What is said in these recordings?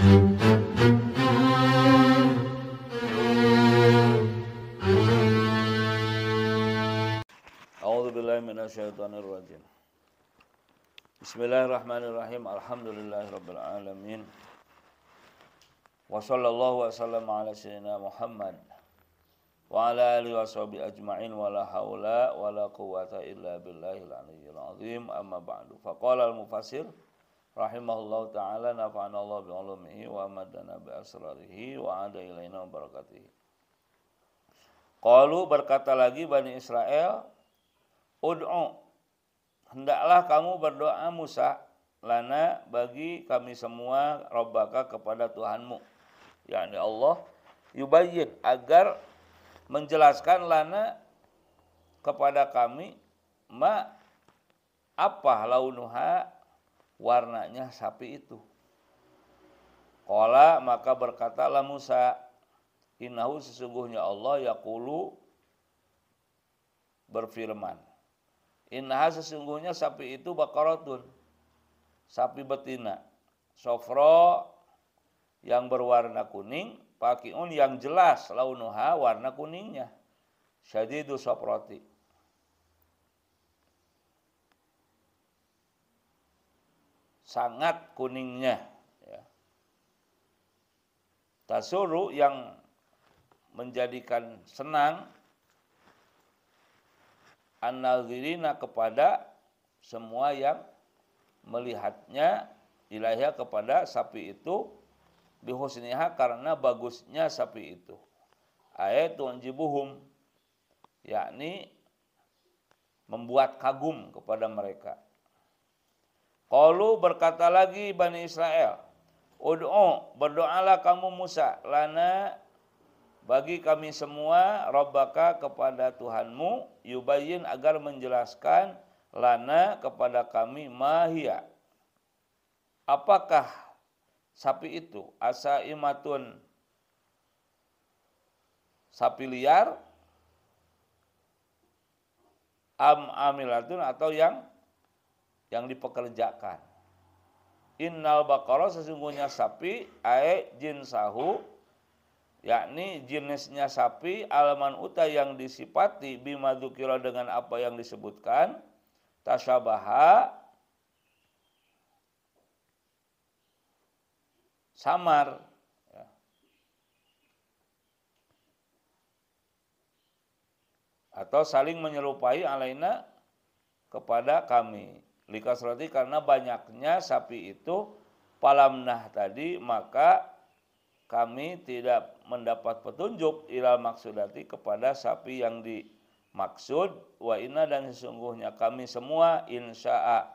أعوذ بالله من الشيطان الرجيم بسم الله الرحمن الرحيم الحمد لله رب العالمين وصلى الله وسلم على سيدنا محمد وعلى آله وصحبه أجمعين ولا حول ولا قوة إلا بالله العلي العظيم أما بعد فقال المفسر rahimahullah taala nafa'anallahu bi ulumihi wa madana bi asrarihi wa ada ilaina barakatihi qalu berkata lagi Bani Israel ud'u hendaklah kamu berdoa Musa lana bagi kami semua robbaka kepada Tuhanmu yakni Allah yubayyin agar menjelaskan lana kepada kami ma apa launuha warnanya sapi itu. Kola maka berkatalah Musa, Inahu sesungguhnya Allah yakulu berfirman. Inah sesungguhnya sapi itu bakarotun, sapi betina. Sofro yang berwarna kuning, pakiun yang jelas launuha warna kuningnya. Syadidu soproti sangat kuningnya. Ya. Tasuru yang menjadikan senang an kepada semua yang melihatnya ilahya kepada sapi itu bihusniha karena bagusnya sapi itu ayat Tuhan jibuhum yakni membuat kagum kepada mereka Qalu berkata lagi Bani Israel, Ud'u, berdoalah kamu Musa, lana bagi kami semua, Rabbaka kepada Tuhanmu, yubayin agar menjelaskan lana kepada kami mahia. Apakah sapi itu asa imatun sapi liar am amilatun atau yang yang dipekerjakan. Innal bakoro sesungguhnya sapi ae jinsahu yakni jenisnya sapi alaman uta yang disipati bima dengan apa yang disebutkan tasyabaha samar ya. atau saling menyerupai alaina kepada kami Likasroti karena banyaknya sapi itu palamnah tadi maka kami tidak mendapat petunjuk ilal maksudati kepada sapi yang dimaksud wa inna dan sesungguhnya kami semua insya'a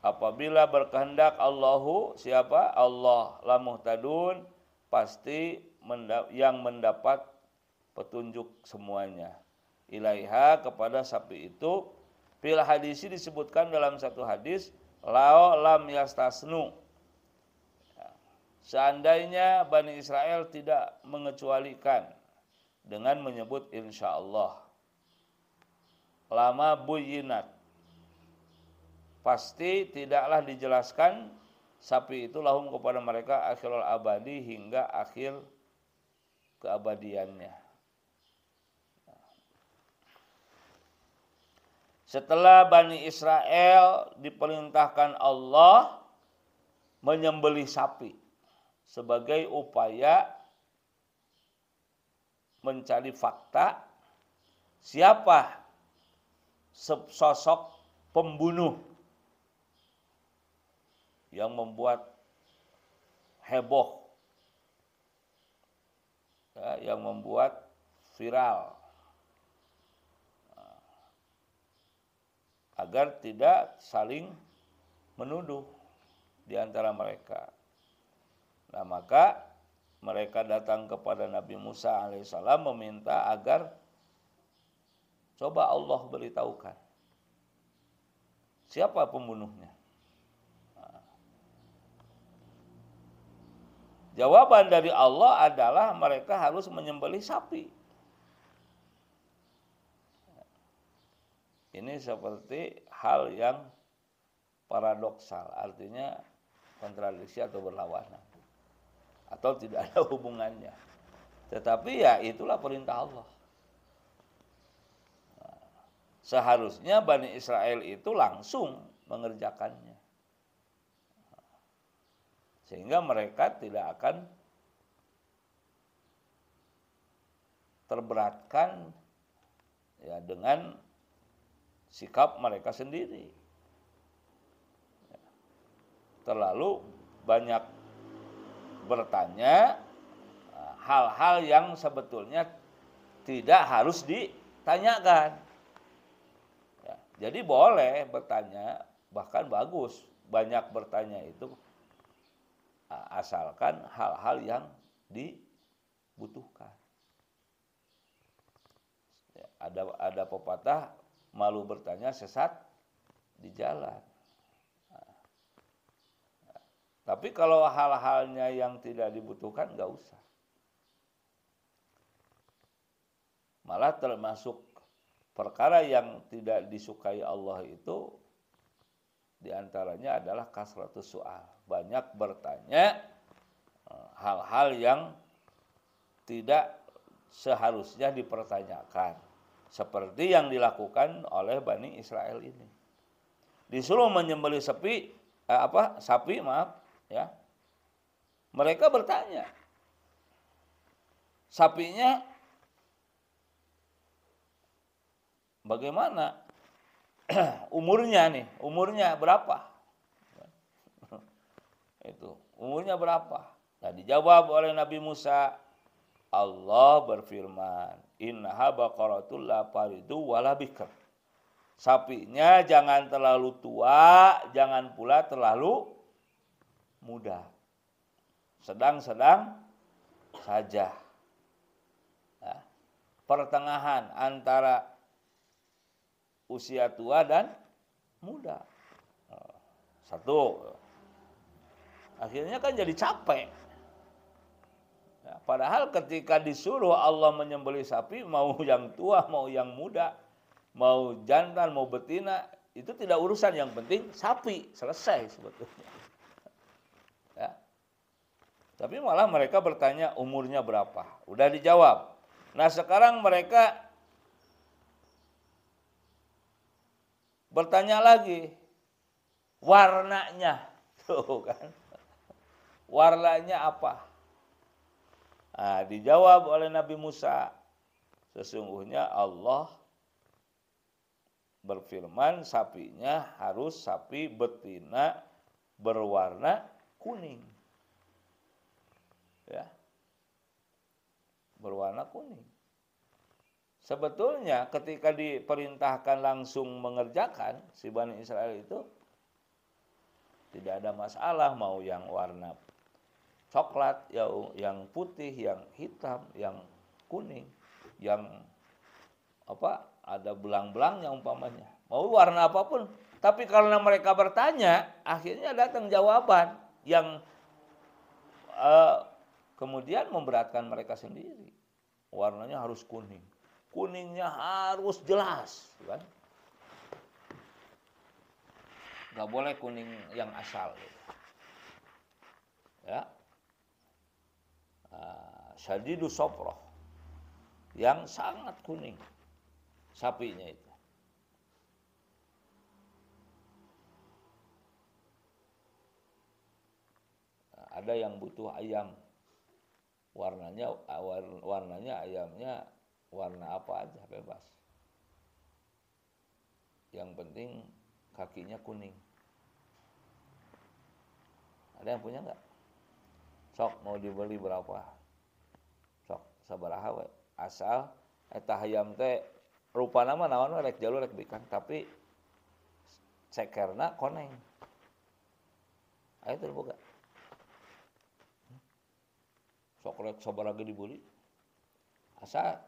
apabila berkehendak Allahu siapa Allah lamuh tadun pasti yang mendapat petunjuk semuanya ilaiha kepada sapi itu Fil hadisi disebutkan dalam satu hadis lao lam yastasnu. Ya. Seandainya Bani Israel tidak mengecualikan dengan menyebut insya Allah. Lama buyinat. Pasti tidaklah dijelaskan sapi itu lahum kepada mereka akhirul abadi hingga akhir keabadiannya. Setelah Bani Israel diperintahkan Allah menyembeli sapi sebagai upaya mencari fakta siapa sosok pembunuh yang membuat heboh, ya, yang membuat viral. agar tidak saling menuduh di antara mereka. Nah, maka mereka datang kepada Nabi Musa alaihissalam meminta agar coba Allah beritahukan siapa pembunuhnya. Nah, jawaban dari Allah adalah mereka harus menyembelih sapi. Ini seperti hal yang paradoksal, artinya kontradiksi atau berlawanan atau tidak ada hubungannya. Tetapi ya itulah perintah Allah. seharusnya Bani Israel itu langsung mengerjakannya. Sehingga mereka tidak akan terberatkan ya dengan sikap mereka sendiri. Terlalu banyak bertanya hal-hal yang sebetulnya tidak harus ditanyakan. Ya, jadi boleh bertanya, bahkan bagus. Banyak bertanya itu asalkan hal-hal yang dibutuhkan. Ya, ada ada pepatah malu bertanya sesat di jalan. Tapi kalau hal-halnya yang tidak dibutuhkan nggak usah. Malah termasuk perkara yang tidak disukai Allah itu diantaranya adalah kasratus soal banyak bertanya eh, hal-hal yang tidak seharusnya dipertanyakan seperti yang dilakukan oleh Bani Israel ini. Disuruh menyembelih sepi eh, apa sapi maaf ya. Mereka bertanya. Sapinya bagaimana? umurnya nih, umurnya berapa? itu umurnya berapa? Nah jawab oleh Nabi Musa, Allah berfirman, haba baqaratul la paridu wala bikr. Sapinya jangan terlalu tua, jangan pula terlalu muda. Sedang-sedang saja. Nah, pertengahan antara usia tua dan muda. Oh, satu. Akhirnya kan jadi capek padahal ketika disuruh Allah menyembelih sapi mau yang tua, mau yang muda, mau jantan, mau betina, itu tidak urusan yang penting sapi selesai sebetulnya. Ya. Tapi malah mereka bertanya umurnya berapa. Udah dijawab. Nah, sekarang mereka bertanya lagi warnanya tuh kan warnanya apa Nah, dijawab oleh Nabi Musa, sesungguhnya Allah berfirman sapinya harus sapi betina berwarna kuning. Ya. Berwarna kuning. Sebetulnya ketika diperintahkan langsung mengerjakan si Bani Israel itu tidak ada masalah mau yang warna coklat, yang, yang putih, yang hitam, yang kuning, yang apa ada belang-belangnya umpamanya. Mau warna apapun, tapi karena mereka bertanya, akhirnya datang jawaban yang uh, kemudian memberatkan mereka sendiri. Warnanya harus kuning, kuningnya harus jelas, kan? Gak boleh kuning yang asal. Ya, uh, syadidu sofroh yang sangat kuning sapinya itu. Ah, ada yang butuh ayam warnanya ah, warnanya ayamnya warna apa aja bebas. Yang penting kakinya kuning. Ada yang punya nggak? sok mau dibeli berapa sok seberapa? we asal eta eh, hayam teh rupa nama naon rek jalur rek bikang tapi cekerna koneng ayo terbuka sok rek sabaraha dibeli asal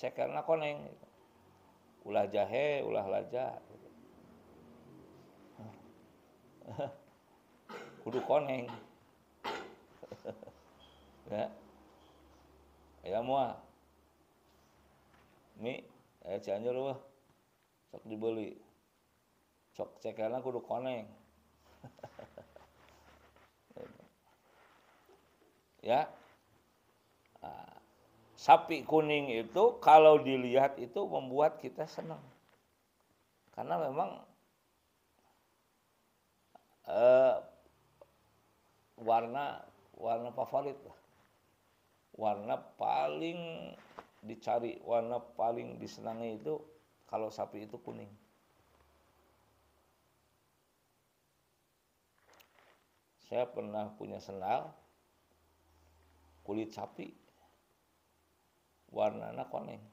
cekerna koneng ulah jahe ulah laja kudu koneng ya ya mua mi eh ya, cianjur wah sok dibeli sok cekelna kudu koneng ya nah, sapi kuning itu kalau dilihat itu membuat kita senang karena memang eh, warna warna favorit lah warna paling dicari warna paling disenangi itu kalau sapi itu kuning saya pernah punya sendal kulit sapi warnanya kuning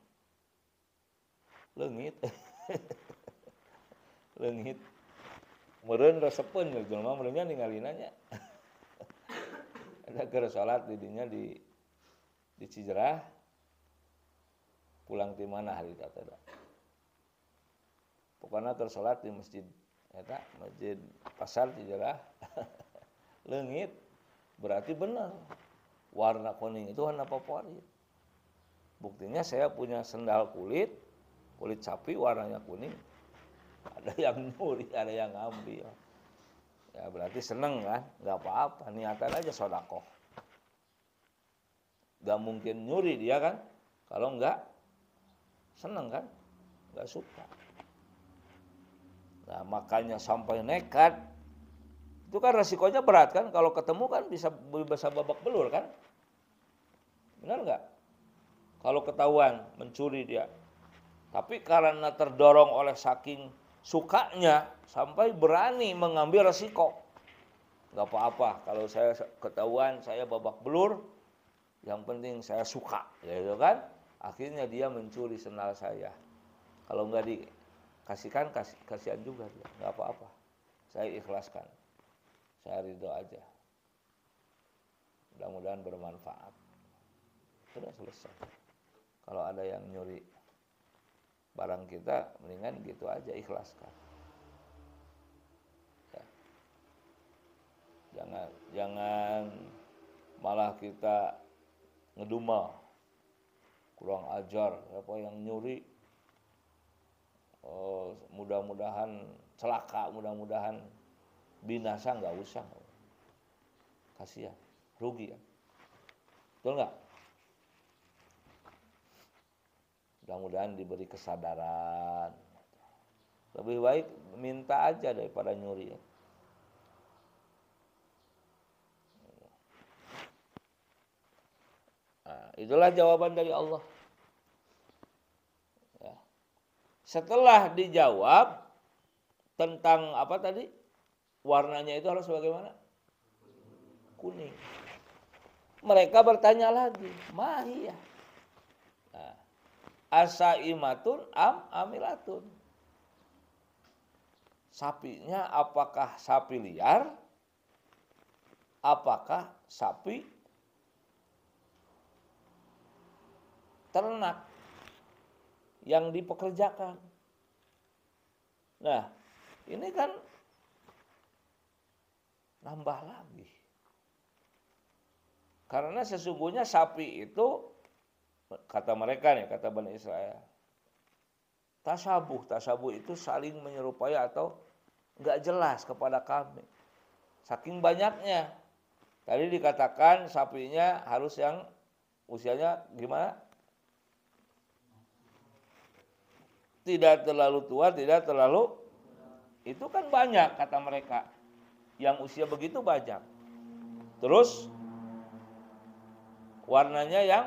lengit lengit meren resepun gitu mah merennya ninggalinannya. aja ada keresolat salat didinya di di Cijerah pulang di mana hari itu tidak pokoknya tersolat di masjid eta ya masjid pasar Cijerah lengit berarti benar warna kuning itu warna favorit buktinya saya punya sendal kulit kulit sapi warnanya kuning ada yang nyuri ada yang ngambil ya berarti seneng kan nggak apa-apa niatan aja sodakoh Gak mungkin nyuri dia kan. Kalau enggak seneng kan. Enggak suka. Nah makanya sampai nekat. Itu kan resikonya berat kan. Kalau ketemu kan bisa bebas babak belur kan. Benar enggak Kalau ketahuan mencuri dia. Tapi karena terdorong oleh saking sukanya sampai berani mengambil resiko. Gak apa-apa kalau saya ketahuan saya babak belur yang penting saya suka, ya itu kan. Akhirnya dia mencuri sendal saya. Kalau nggak dikasihkan, kasih, kasihan juga dia. Nggak apa-apa. Saya ikhlaskan. Saya ridho aja. Mudah-mudahan bermanfaat. Sudah selesai. Kalau ada yang nyuri barang kita, mendingan gitu aja ikhlaskan. Ya. Jangan jangan malah kita ngeduma kurang ajar siapa yang nyuri oh, mudah-mudahan celaka mudah-mudahan binasa nggak usah kasihan rugi ya betul nggak mudah-mudahan diberi kesadaran lebih baik minta aja daripada nyuri ya. itulah jawaban dari Allah. Ya. Setelah dijawab tentang apa tadi warnanya itu harus bagaimana? Kuning. Mereka bertanya lagi, mahia ya? Nah, asaimatun am amilatun. Sapinya apakah sapi liar? Apakah sapi ternak yang dipekerjakan. Nah, ini kan nambah lagi. Karena sesungguhnya sapi itu kata mereka nih, kata Bani Israel. Tasabuh, tasabuh itu saling menyerupai atau nggak jelas kepada kami. Saking banyaknya. Tadi dikatakan sapinya harus yang usianya gimana? tidak terlalu tua, tidak terlalu itu kan banyak kata mereka yang usia begitu banyak. Terus warnanya yang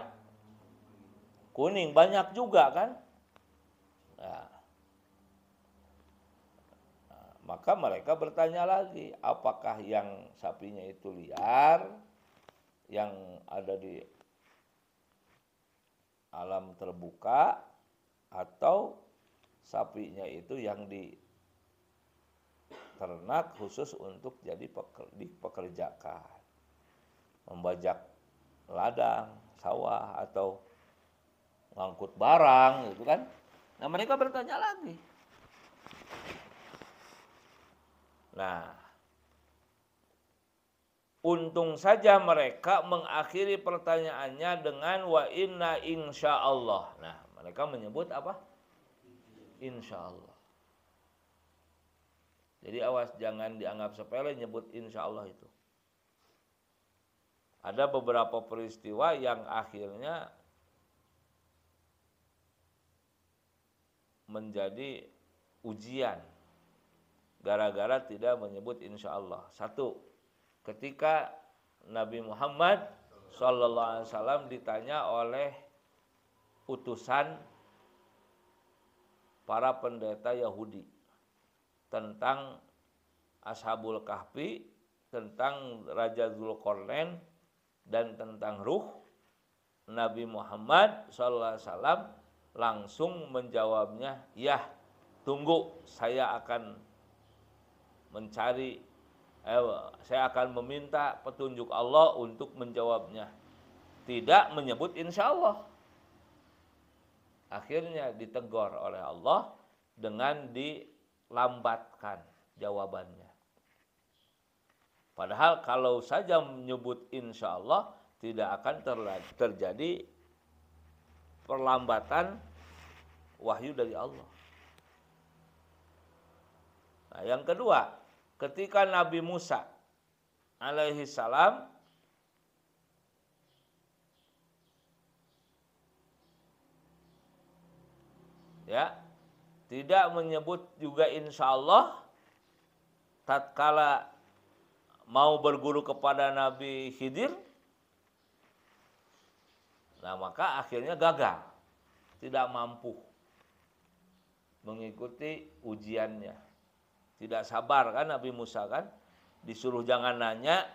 kuning banyak juga kan. Nah, nah maka mereka bertanya lagi, apakah yang sapinya itu liar yang ada di alam terbuka atau sapinya itu yang diternak khusus untuk jadi peker, dipekerjakan membajak ladang sawah atau mengangkut barang gitu kan nah mereka bertanya lagi nah Untung saja mereka mengakhiri pertanyaannya dengan wa inna insya Allah. Nah, mereka menyebut apa? insya Allah. Jadi awas jangan dianggap sepele nyebut insya Allah itu. Ada beberapa peristiwa yang akhirnya menjadi ujian gara-gara tidak menyebut insya Allah. Satu, ketika Nabi Muhammad Sallallahu Alaihi Wasallam ditanya oleh utusan para pendeta Yahudi tentang Ashabul Kahfi, tentang Raja Zulkarnain dan tentang ruh Nabi Muhammad SAW langsung menjawabnya, ya tunggu, saya akan mencari eh, saya akan meminta petunjuk Allah untuk menjawabnya." Tidak menyebut insya Allah Akhirnya ditegur oleh Allah dengan dilambatkan jawabannya. Padahal kalau saja menyebut insya Allah tidak akan terjadi perlambatan wahyu dari Allah. Nah, yang kedua, ketika Nabi Musa alaihi salam ya tidak menyebut juga insya Allah tatkala mau berguru kepada Nabi Khidir nah maka akhirnya gagal tidak mampu mengikuti ujiannya tidak sabar kan Nabi Musa kan disuruh jangan nanya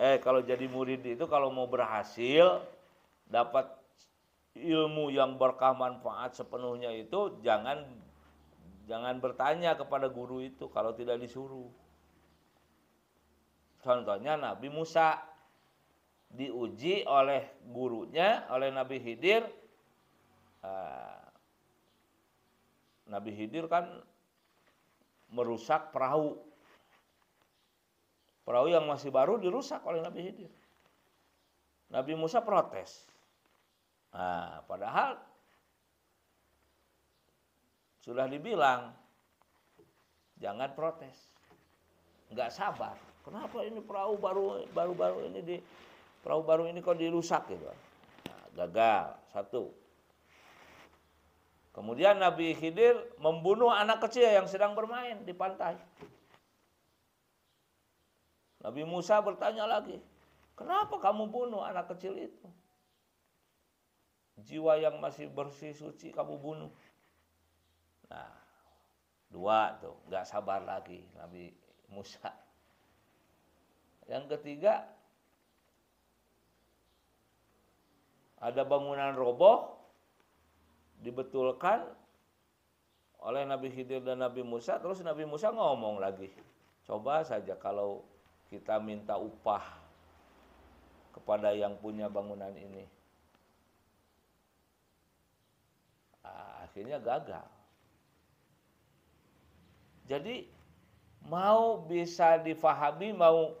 eh kalau jadi murid itu kalau mau berhasil dapat ilmu yang berkah manfaat sepenuhnya itu jangan jangan bertanya kepada guru itu kalau tidak disuruh. Contohnya Nabi Musa diuji oleh gurunya, oleh Nabi hidir ah, Nabi hidir kan merusak perahu. Perahu yang masih baru dirusak oleh Nabi hidir Nabi Musa protes. Nah, padahal sudah dibilang jangan protes. Nggak sabar. Kenapa ini perahu baru baru baru ini di perahu baru ini kok dirusak gitu? Nah, gagal satu. Kemudian Nabi Khidir membunuh anak kecil yang sedang bermain di pantai. Nabi Musa bertanya lagi, kenapa kamu bunuh anak kecil itu? jiwa yang masih bersih suci kamu bunuh. Nah, dua tuh, nggak sabar lagi Nabi Musa. Yang ketiga, ada bangunan roboh, dibetulkan oleh Nabi Khidir dan Nabi Musa, terus Nabi Musa ngomong lagi. Coba saja kalau kita minta upah kepada yang punya bangunan ini akhirnya gagal. Jadi mau bisa difahami, mau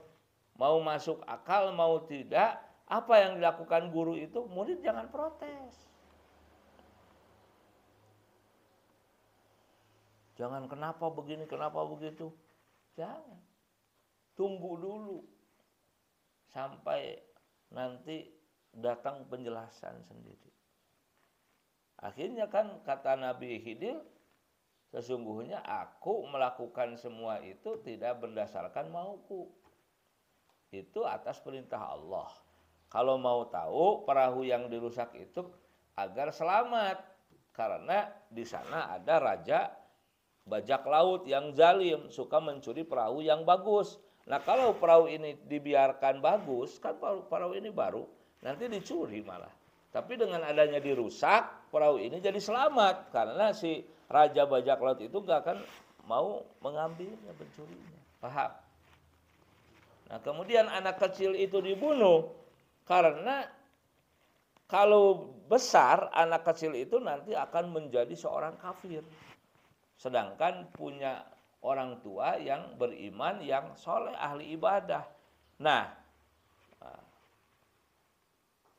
mau masuk akal, mau tidak, apa yang dilakukan guru itu murid jangan protes. Jangan kenapa begini, kenapa begitu. Jangan. Tunggu dulu sampai nanti datang penjelasan sendiri. Akhirnya kan kata Nabi Hidir, sesungguhnya aku melakukan semua itu tidak berdasarkan mauku. Itu atas perintah Allah. Kalau mau tahu perahu yang dirusak itu agar selamat karena di sana ada raja bajak laut yang zalim suka mencuri perahu yang bagus. Nah, kalau perahu ini dibiarkan bagus, kan perahu ini baru nanti dicuri malah. Tapi dengan adanya dirusak, perahu ini jadi selamat karena si raja bajak laut itu gak akan mau mengambilnya pencurinya paham nah kemudian anak kecil itu dibunuh karena kalau besar anak kecil itu nanti akan menjadi seorang kafir sedangkan punya orang tua yang beriman yang soleh ahli ibadah nah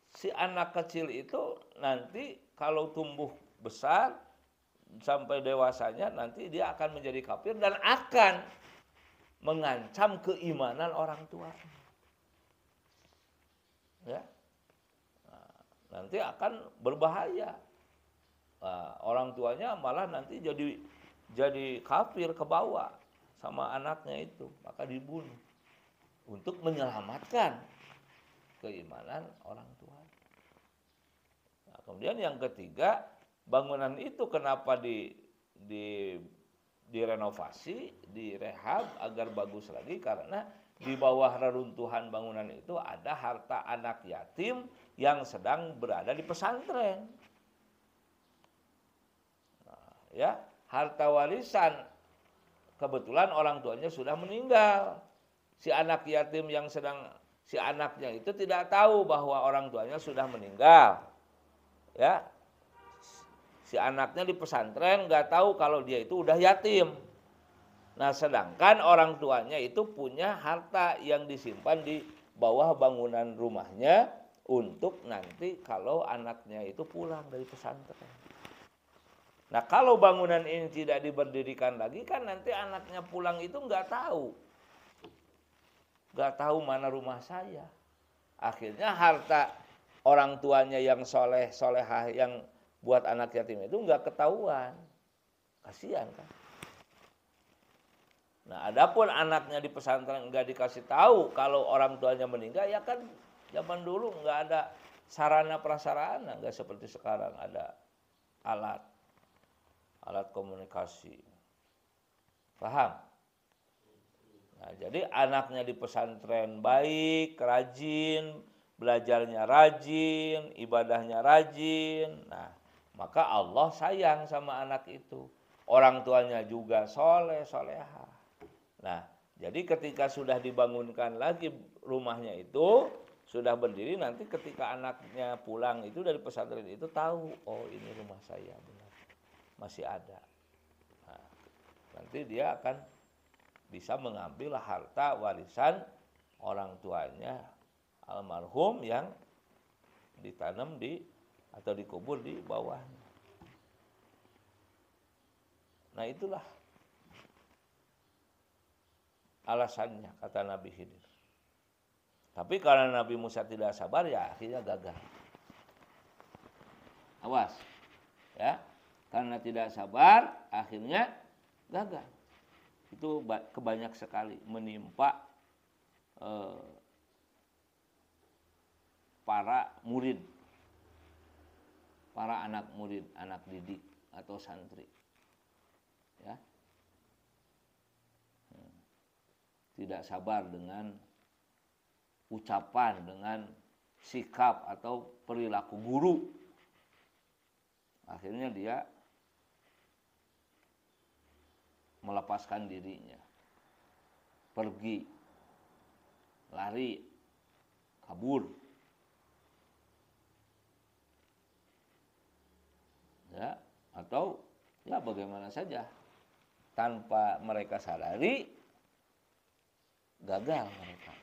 si anak kecil itu nanti kalau tumbuh besar sampai dewasanya nanti dia akan menjadi kafir dan akan mengancam keimanan orang tua. Ya. Nah, nanti akan berbahaya. Nah, orang tuanya malah nanti jadi jadi kafir ke bawah sama anaknya itu, maka dibunuh untuk menyelamatkan keimanan orang tua kemudian yang ketiga bangunan itu kenapa di di direnovasi, direhab agar bagus lagi karena di bawah reruntuhan bangunan itu ada harta anak yatim yang sedang berada di pesantren. Nah, ya, harta warisan kebetulan orang tuanya sudah meninggal. Si anak yatim yang sedang si anaknya itu tidak tahu bahwa orang tuanya sudah meninggal ya si anaknya di pesantren nggak tahu kalau dia itu udah yatim. Nah, sedangkan orang tuanya itu punya harta yang disimpan di bawah bangunan rumahnya untuk nanti kalau anaknya itu pulang dari pesantren. Nah, kalau bangunan ini tidak diberdirikan lagi kan nanti anaknya pulang itu nggak tahu. Nggak tahu mana rumah saya. Akhirnya harta orang tuanya yang soleh solehah yang buat anak yatim itu nggak ketahuan kasihan kan nah adapun anaknya di pesantren nggak dikasih tahu kalau orang tuanya meninggal ya kan zaman dulu nggak ada sarana prasarana nggak seperti sekarang ada alat alat komunikasi paham nah jadi anaknya di pesantren baik rajin belajarnya rajin, ibadahnya rajin. Nah, maka Allah sayang sama anak itu. Orang tuanya juga soleh, soleha. Nah, jadi ketika sudah dibangunkan lagi rumahnya itu, sudah berdiri nanti ketika anaknya pulang itu dari pesantren itu tahu, oh ini rumah saya benar. Masih ada. Nah, nanti dia akan bisa mengambil harta warisan orang tuanya almarhum yang ditanam di atau dikubur di bawah. Nah itulah alasannya kata Nabi Khidir. Tapi karena Nabi Musa tidak sabar ya akhirnya gagal. Awas. Ya. Karena tidak sabar akhirnya gagal. Itu kebanyak sekali menimpa eh, para murid, para anak murid, anak didik atau santri. Ya. Hmm. Tidak sabar dengan ucapan, dengan sikap atau perilaku guru. Akhirnya dia melepaskan dirinya. Pergi, lari, kabur. ya atau ya bagaimana saja tanpa mereka sadari gagal mereka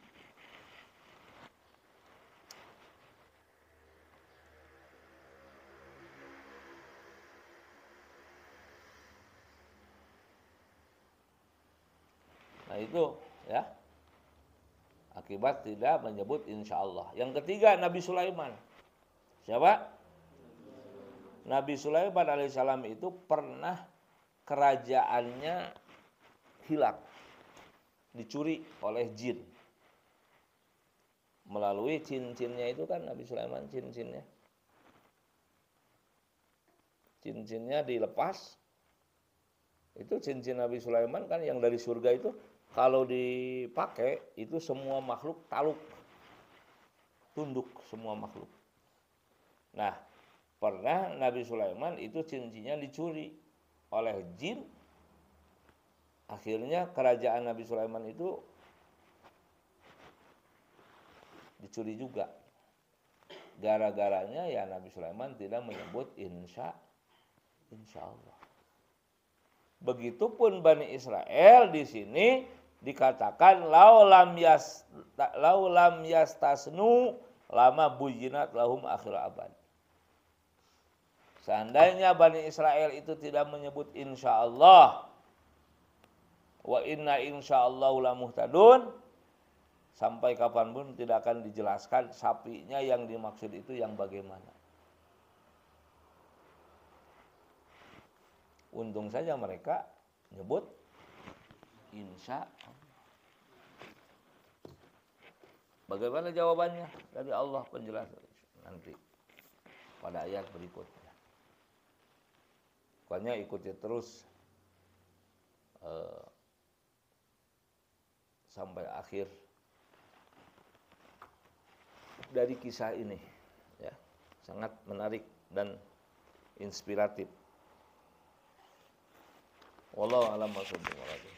Nah itu ya akibat tidak menyebut insya Allah. Yang ketiga Nabi Sulaiman. Siapa? Nabi Sulaiman alaihissalam itu pernah kerajaannya hilang, dicuri oleh jin. Melalui cincinnya itu kan Nabi Sulaiman cincinnya. Cincinnya dilepas. Itu cincin Nabi Sulaiman kan yang dari surga itu kalau dipakai itu semua makhluk taluk tunduk semua makhluk. Nah, Pernah Nabi Sulaiman itu cincinnya dicuri oleh jin. Akhirnya kerajaan Nabi Sulaiman itu dicuri juga. Gara-garanya ya Nabi Sulaiman tidak menyebut insya insya Allah. Begitupun Bani Israel di sini dikatakan laulam yas laulam yastasnu lama bujinat lahum akhir abad Seandainya Bani Israel itu tidak menyebut insya Allah, wa inna insya Allah ulamuh muhtadun, sampai kapanpun tidak akan dijelaskan sapinya yang dimaksud itu yang bagaimana. Untung saja mereka nyebut insya Allah. Bagaimana jawabannya dari Allah penjelasan nanti pada ayat berikutnya pokoknya ikuti terus uh, sampai akhir dari kisah ini ya sangat menarik dan inspiratif. Wallahu a'lam